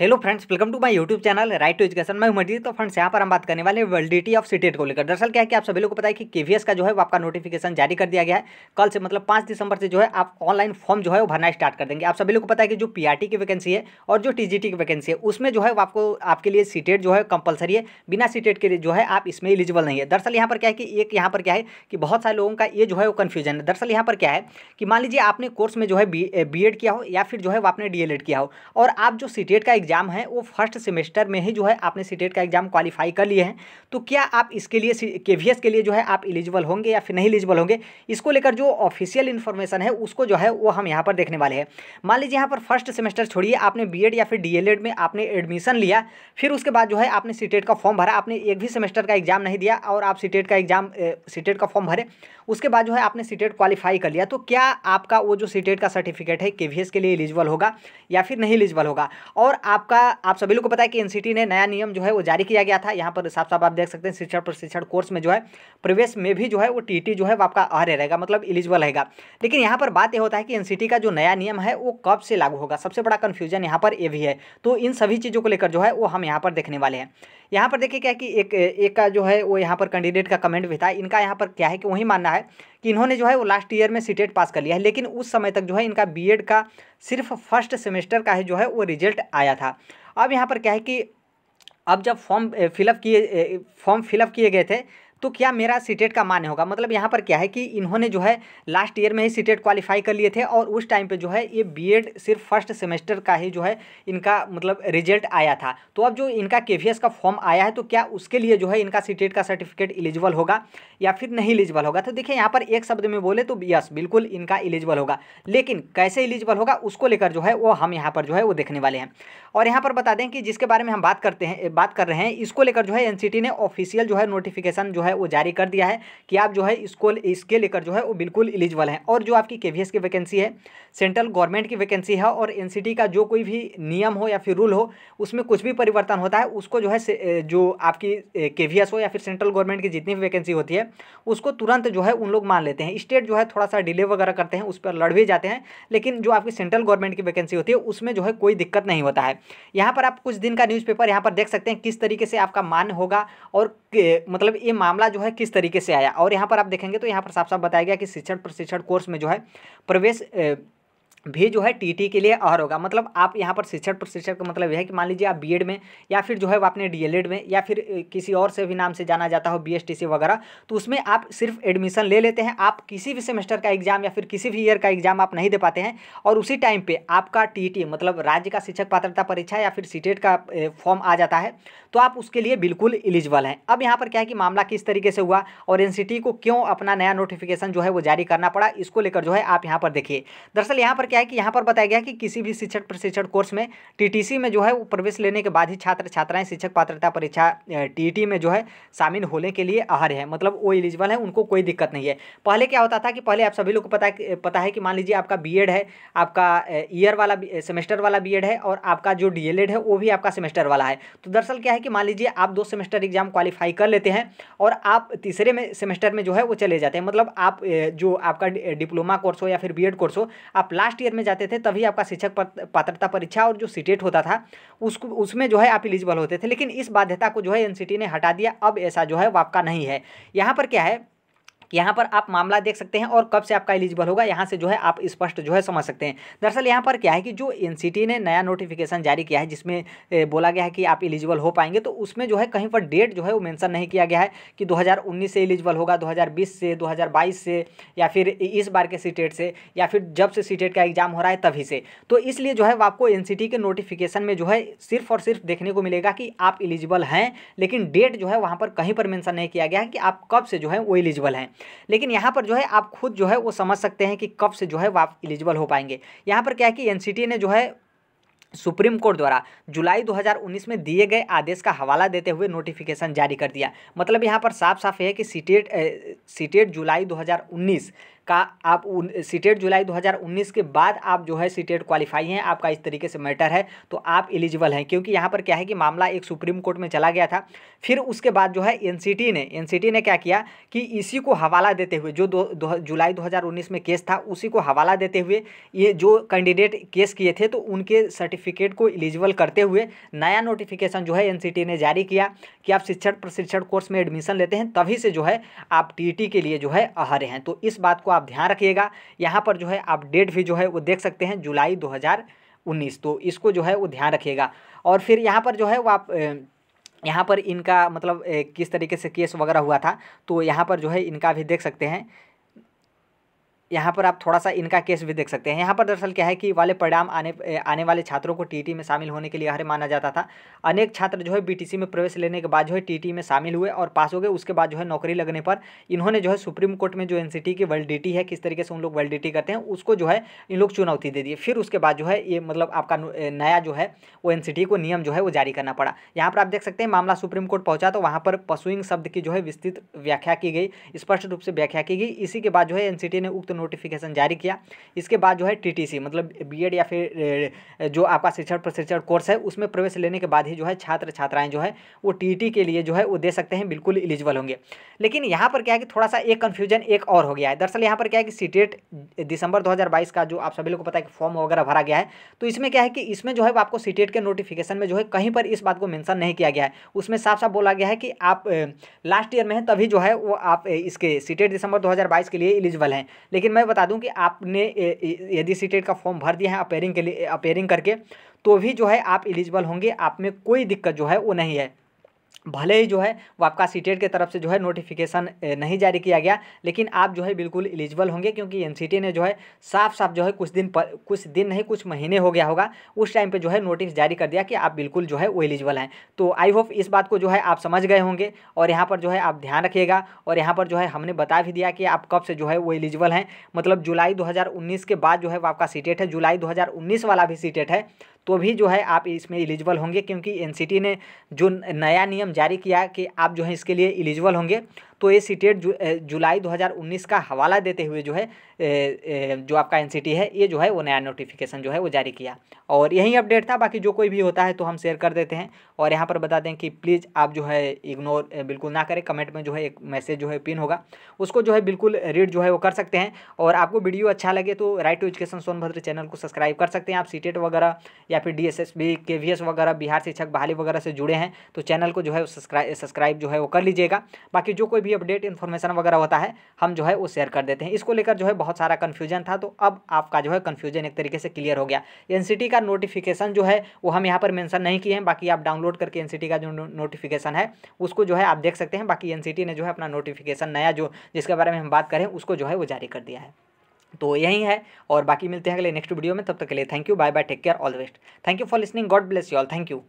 hello friends welcome to my YouTube channel right to education मैं उमरजीत तो friends यहाँ पर हम बात करने वाले हैं वैलिडिटी ऑफ सीटेट को लेकर दरअसल क्या है कि आप सभी लोग को पता है कि केवीएस का जो है वो आपका नोटिफिकेशन जारी कर दिया गया है कल से मतलब पाँच दिसंबर से जो है आप ऑनलाइन फॉर्म जो है वो भरना स्टार्ट कर देंगे आप सभी लोग को पता है कि जो पी की वैकेंसी है और जो टी की वैकेंसी है उसमें जो है आपको आपके लिए सीटेट जो है कंपलसरी है बिना सीटेट के लिए जो है आप इसमें एलिजिबल नहीं है दरअसल यहाँ पर क्या है कि एक यहाँ पर क्या है कि बहुत सारे लोगों का ये जो है वो कन्फ्यूजन है दरअसल यहाँ पर क्या है कि मान लीजिए आपने कोर्स में जो है बी किया हो या फिर जो है वो आपने डी किया हो और आप जो सीटेट का एग्ज़ाम है वो फर्स्ट सेमेस्टर में ही जो है आपने सीटेट e का एग्ज़ाम क्वालिफाई कर लिए हैं तो क्या आप इसके लिए के के लिए जो है आप इलिजिबल होंगे या फिर नहीं एलिजिबल होंगे इसको लेकर जो ऑफिशियल इन्फॉर्मेशन है उसको जो है वो हम यहाँ पर देखने वाले हैं मान लीजिए यहाँ पर फर्स्ट सेमेस्टर छोड़िए आपने बी या फिर डी में आपने एडमिशन लिया फिर उसके बाद जो है आपने सीटेट e का फॉर्म भरा आपने एक भी सेमेस्टर का एग्ज़ाम नहीं दिया और आप सीटेट e का एग्ज़ाम सीटेट का फॉर्म भरे उसके बाद जो है आपने सीटेट क्वालिफाई कर लिया तो क्या आपका वो जो सीटेट का सर्टिफिकेट है के के लिए एलिजिबल होगा या फिर नहीं एलिजिबल होगा और आप आपका आप सभी लोग को पता है कि एनसीटी ने नया नियम जो है वो जारी किया गया था यहाँ पर साफ साफ आप देख सकते हैं शिक्षण प्रशिक्षण कोर्स में जो है प्रवेश में भी जो है वो टीटी जो है वो आपका अर्य रहेगा मतलब इलिजिबल रहेगा लेकिन यहाँ पर बात यह होता है कि एनसीटी का जो नया नियम है वो कब से लागू होगा सबसे बड़ा कन्फ्यूजन यहाँ पर ये भी है तो इन सभी चीज़ों को लेकर जो है वो हम यहाँ पर देखने वाले हैं यहाँ पर देखिए क्या कि एक एक का जो है वो यहाँ पर कैंडिडेट का कमेंट भी था इनका यहाँ पर क्या है कि वही मानना है कि इन्होंने जो है वो लास्ट ईयर में सीटेट पास e कर लिया है लेकिन उस समय तक जो है इनका बीएड का सिर्फ फर्स्ट सेमेस्टर का है जो है वो रिजल्ट आया था अब यहाँ पर क्या है कि अब जब फॉर्म फिलअप किए फॉर्म फिलअप किए गए थे तो क्या मेरा सीटेट e का मान्य होगा मतलब यहाँ पर क्या है कि इन्होंने जो है लास्ट ईयर में ही सीटेट क्वालिफाई e कर लिए थे और उस टाइम पे जो है ये बीएड सिर्फ फर्स्ट सेमेस्टर का ही जो है इनका मतलब रिजल्ट आया था तो अब जो इनका के का फॉर्म आया है तो क्या उसके लिए जो है इनका सीटेट e का सर्टिफिकेट इलिजिबल होगा या फिर नहीं इलिजिबल होगा तो देखिए यहाँ पर एक शब्द में बोले तो यस बिल्कुल इनका इलिजिबल होगा लेकिन कैसे इलिजिबल होगा उसको लेकर जो है वो हम यहाँ पर जो है वो देखने वाले हैं और यहाँ पर बता दें कि जिसके बारे में हम बात करते हैं बात कर रहे हैं इसको लेकर जो है एनसीटी ने ऑफिशियल जो है नोटिफिकेशन जो है है वो जारी कर दिया है कि आप जो है इसको इसके लेकर जो है वो बिल्कुल इलिजिबल हैं और जो आपकी के की वैकेंसी है सेंट्रल गवर्नमेंट की वैकेंसी है और एन का जो कोई भी नियम हो या फिर रूल हो उसमें कुछ भी परिवर्तन होता है उसको जो है जो आपकी के हो या फिर सेंट्रल गवर्नमेंट की जितनी भी वैकेंसी होती है उसको तुरंत जो है उन लोग मान लेते हैं स्टेट जो है थोड़ा सा डिले वगैरह करते हैं उस पर लड़ भी जाते हैं लेकिन जो आपकी सेंट्रल गवर्नमेंट की वैकेंसी होती है उसमें जो है कोई दिक्कत नहीं होता है यहाँ पर आप कुछ दिन का न्यूज़पेपर यहाँ पर देख सकते हैं किस तरीके से आपका मान्य होगा और मतलब ये मामला मामला जो है किस तरीके से आया और यहाँ पर आप देखेंगे तो यहाँ पर साफ साफ बताया गया कि शिक्षण प्रशिक्षण कोर्स में जो है प्रवेश भी जो है टीटी के लिए और होगा मतलब आप यहाँ पर शिक्षक प्रशिक्षक तो का मतलब यह है कि मान लीजिए आप बीएड में या फिर जो है वो आपने डीएलएड में या फिर किसी और से भी नाम से जाना जाता हो बीएसटीसी वगैरह तो उसमें आप सिर्फ एडमिशन ले लेते हैं आप किसी भी सेमेस्टर का एग्जाम या फिर किसी भी ईयर का एग्जाम आप नहीं दे पाते हैं और उसी टाइम पर आपका टी मतलब राज्य का शिक्षक पात्रता परीक्षा या फिर सी e का फॉर्म आ जाता है तो आप उसके लिए बिल्कुल एलिजिबल हैं अब यहाँ पर क्या है कि मामला किस तरीके से हुआ और एन को क्यों अपना नया नोटिफिकेशन जो है वो जारी करना पड़ा इसको लेकर जो है आप यहाँ पर देखिए दरअसल यहाँ पर क्या है कि यहाँ पर बताया गया कि किसी भी शिक्षक प्रशिक्षण कोर्स में टीटीसी में जो है वो प्रवेश लेने के बाद ही छात्र छात्राएं शिक्षक पात्रता परीक्षा टीईटी e में जो है शामिल होने के लिए आहार है मतलब वो एलिजिबल है उनको कोई दिक्कत नहीं है पहले क्या होता था कि पहले आप सभी लोग को पता पता है कि मान लीजिए आपका बी है आपका ईयर वाला सेमेस्टर वाला बी है और आपका जो डी है वो भी आपका सेमेस्टर वाला है तो दरअसल क्या है कि मान लीजिए आप दो सेमेस्टर एग्जाम क्वालिफाई कर लेते हैं और आप तीसरे में सेमेस्टर में जो है वो चले जाते हैं मतलब आप जो आपका डिप्लोमा कोर्स हो या फिर बी कोर्स हो आप लास्ट ईयर में जाते थे तभी आपका शिक्षक पात्रता परीक्षा और जो सीटेट होता था उसको उसमें जो है आप इलिजिबल होते थे लेकिन इस बाध्यता को जो है एन ने हटा दिया अब ऐसा जो है वापका नहीं है यहाँ पर क्या है यहाँ पर आप मामला देख सकते हैं और कब से आपका एलिजिबल होगा यहाँ से जो है आप स्पष्ट जो है समझ सकते हैं दरअसल यहाँ पर क्या है कि जो एन ने नया नोटिफिकेशन जारी किया है जिसमें बोला गया है कि आप एलिजिबल हो पाएंगे तो उसमें जो है कहीं पर डेट जो है वो मेंशन नहीं किया गया है कि 2019 से एलिजिबल होगा 2020 से 2022 से या फिर इस बार के सीटेट से या फिर जब से सीटेट का एग्जाम हो रहा है तभी से तो इसलिए जो है आपको एन के नोटिफिकेशन में जो है सिर्फ और सिर्फ देखने को मिलेगा कि आप इलिजिबल हैं लेकिन डेट जो है वहाँ पर कहीं पर मैंसन नहीं किया गया है कि आप कब से जो है वो एलिजिबल हैं लेकिन यहाँ पर जो है आप खुद जो है वो समझ सकते हैं कि कब से जो है वो आप इलिजिबल हो पाएंगे यहाँ पर क्या है कि एनसीटी ने जो है सुप्रीम कोर्ट द्वारा जुलाई 2019 में दिए गए आदेश का हवाला देते हुए नोटिफिकेशन जारी कर दिया मतलब यहाँ पर साफ साफ है कि सीटेट सीटेट जुलाई 2019 का आप सीटेट जुलाई 2019 के बाद आप जो है सीटेट क्वालिफाई हैं आपका इस तरीके से मैटर है तो आप एलिजिबल हैं क्योंकि यहाँ पर क्या है कि मामला एक सुप्रीम कोर्ट में चला गया था फिर उसके बाद जो है एन ने एन ने क्या किया कि इसी को हवाला देते हुए जो दो, दो, जुलाई 2019 में केस था उसी को हवाला देते हुए ये जो कैंडिडेट केस किए थे तो उनके सर्टिफिकेट को एलिजिबल करते हुए नया नोटिफिकेशन जो है एन ने जारी किया कि आप शिक्षण प्रशिक्षण कोर्स में एडमिशन लेते हैं तभी से जो है आप टी के लिए जो है अहरे हैं तो इस बात को आप ध्यान रखिएगा यहाँ पर जो है आप डेट भी जो है वो देख सकते हैं जुलाई 2019 तो इसको जो है वो ध्यान रखिएगा और फिर यहाँ पर जो है वो आप यहाँ पर इनका मतलब किस तरीके से केस वगैरह हुआ था तो यहाँ पर जो है इनका भी देख सकते हैं यहाँ पर आप थोड़ा सा इनका केस भी देख सकते हैं यहाँ पर दरअसल क्या है कि वाले परिणाम आने आने वाले छात्रों को टीटी में शामिल होने के लिए अहर माना जाता था अनेक छात्र जो है बीटीसी में प्रवेश लेने के बाद जो है टीटी में शामिल हुए और पास हो गए उसके बाद जो है नौकरी लगने पर इन्होंने जो है सुप्रीम कोर्ट में जो एन की वैलिडिटी है किस तरीके से उन लोग वैलिडिटी करते हैं उसको जो है इन लोग चुनौती दे दिए फिर उसके बाद जो है ये मतलब आपका नया जो है वो एन को नियम जो है वो जारी करना पड़ा यहाँ पर आप देख सकते हैं मामला सुप्रीम कोर्ट पहुँचा तो वहाँ पर पशुइंग शब्द की जो है विस्तृत व्याख्या की गई स्पष्ट रूप से व्याख्या की गई इसी के बाद जो है एन ने उक्त नोटिफिकेशन जारी किया इसके बाद जो है टीटीसी मतलब बीएड या फिर जो आपका शिक्षण प्रशिक्षण कोर्स है उसमें प्रवेश लेने के बाद ही जो है छात्र छात्राएं जो है वो टीटी के लिए जो है वो दे सकते हैं बिल्कुल इलिजिबल होंगे लेकिन यहाँ पर क्या है कि थोड़ा सा एक कन्फ्यूजन एक और हो गया है दरअसल यहाँ पर क्या है कि सीटेट e दिसंबर 2022 का जो आप सभी लोग को पता है कि फॉर्म वगैरह भरा गया है तो इसमें क्या है कि इसमें जो है आपको सीटेट e के नोटिफिकेशन में जो है कहीं पर इस बात को मैंसन नहीं किया गया है उसमें साफ साफ बोला गया है कि आप लास्ट ईयर में है तभी जो है वो आप इसके सीटेट e दिसंबर 2022 के लिए इलिजिबल हैं लेकिन लेकिन मैं बता दूं कि आपने यदि सीटेट का फॉर्म भर दिया है अपेयरिंग के लिए अपेयरिंग करके तो भी जो है आप एलिजिबल होंगे आप में कोई दिक्कत जो है वो नहीं है भले ही जो है वो आपका सीटेट के तरफ से जो है नोटिफिकेशन नहीं जारी किया गया लेकिन आप जो है बिल्कुल एलिजिबल होंगे क्योंकि एन ने जो है साफ साफ जो है कुछ दिन पर कुछ दिन नहीं कुछ महीने हो गया होगा उस टाइम पे जो है नोटिस जारी कर दिया कि आप बिल्कुल जो है वो एलिजिबल हैं तो आई होप इस बात को जो है आप समझ गए होंगे और यहाँ पर जो है आप ध्यान रखिएगा और यहाँ पर जो है हमने बता भी दिया कि आप कब से जो है वो एलिजिबल हैं मतलब जुलाई दो के बाद जो है वो आपका सीटेट है जुलाई दो वाला भी सीटेट है तो भी जो है आप इसमें इलिजिबल होंगे क्योंकि एन ने जो नया नियम जारी किया कि आप जो है इसके लिए इलिजिबल होंगे तो ये सी जु, जुलाई 2019 का हवाला देते हुए जो है जो आपका एन है ये जो है वो नया नोटिफिकेशन जो है वो जारी किया और यही अपडेट था बाकी जो कोई भी होता है तो हम शेयर कर देते हैं और यहाँ पर बता दें कि प्लीज़ आप जो है इग्नोर बिल्कुल ना करें कमेंट में जो है एक मैसेज जो है पिन होगा उसको जो है बिल्कुल रीड जो है वो कर सकते हैं और आपको वीडियो अच्छा लगे तो right to education Sonbhadra channel को सब्सक्राइब कर सकते हैं आप सी वगैरह या फिर डी एस वगैरह बिहार शिक्षक बहाली वगैरह से जुड़े हैं तो चैनल को जो है सब्सक्राइब जो है वो कर लीजिएगा बाकी जो कोई भी अपडेट इन्फॉर्मेशन वगैरह होता है हम जो है वो शेयर कर देते हैं इसको लेकर जो है बहुत सारा कन्फ्यूजन था तो अब आपका जो है कन्फ्यूजन एक तरीके से क्लियर हो गया एन का नोटिफिकेशन जो है वो हम यहाँ पर मैंसन नहीं किए हैं बाकी आप डाउनलोड करके एन का जो नोटिफिकेशन है उसको जो है आप देख सकते हैं बाकी एन ने जो है अपना नोटिफिकेशन नया जो जिसके बारे में हम बात करें उसको जो है वो जारी कर दिया है तो यही है और बाकी मिलते हैं अगले नेक्स्ट वीडियो में तब तक के लिए thank you bye bye take care all the best thank you for listening God bless you all thank you